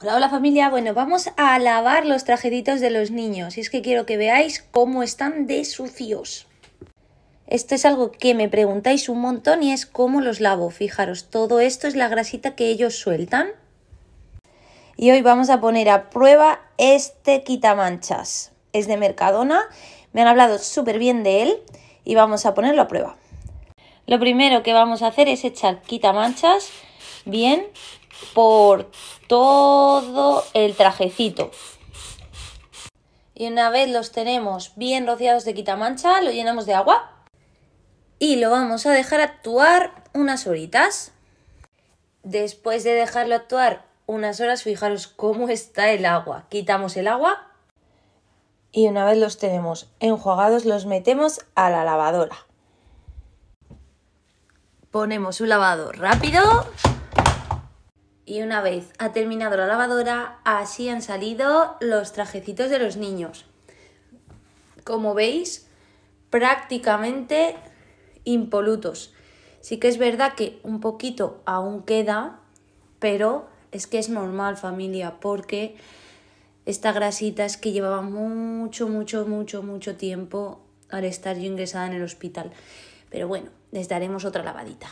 Hola, hola familia. Bueno, vamos a lavar los trajeditos de los niños. Y es que quiero que veáis cómo están de sucios. Esto es algo que me preguntáis un montón y es cómo los lavo. Fijaros, todo esto es la grasita que ellos sueltan. Y hoy vamos a poner a prueba este quitamanchas. Es de Mercadona. Me han hablado súper bien de él y vamos a ponerlo a prueba. Lo primero que vamos a hacer es echar quitamanchas bien por todo el trajecito. Y una vez los tenemos bien rociados de quita mancha lo llenamos de agua y lo vamos a dejar actuar unas horitas. Después de dejarlo actuar unas horas, fijaros cómo está el agua. Quitamos el agua y una vez los tenemos enjuagados los metemos a la lavadora. Ponemos un lavado rápido y una vez ha terminado la lavadora, así han salido los trajecitos de los niños. Como veis, prácticamente impolutos. Sí que es verdad que un poquito aún queda, pero es que es normal familia, porque esta grasita es que llevaba mucho, mucho, mucho, mucho tiempo al estar yo ingresada en el hospital. Pero bueno, les daremos otra lavadita.